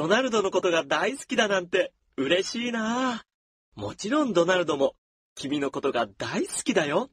ドナルドのことが大好きだなんて嬉しいなもちろんドナルドも君のことが大好きだよ。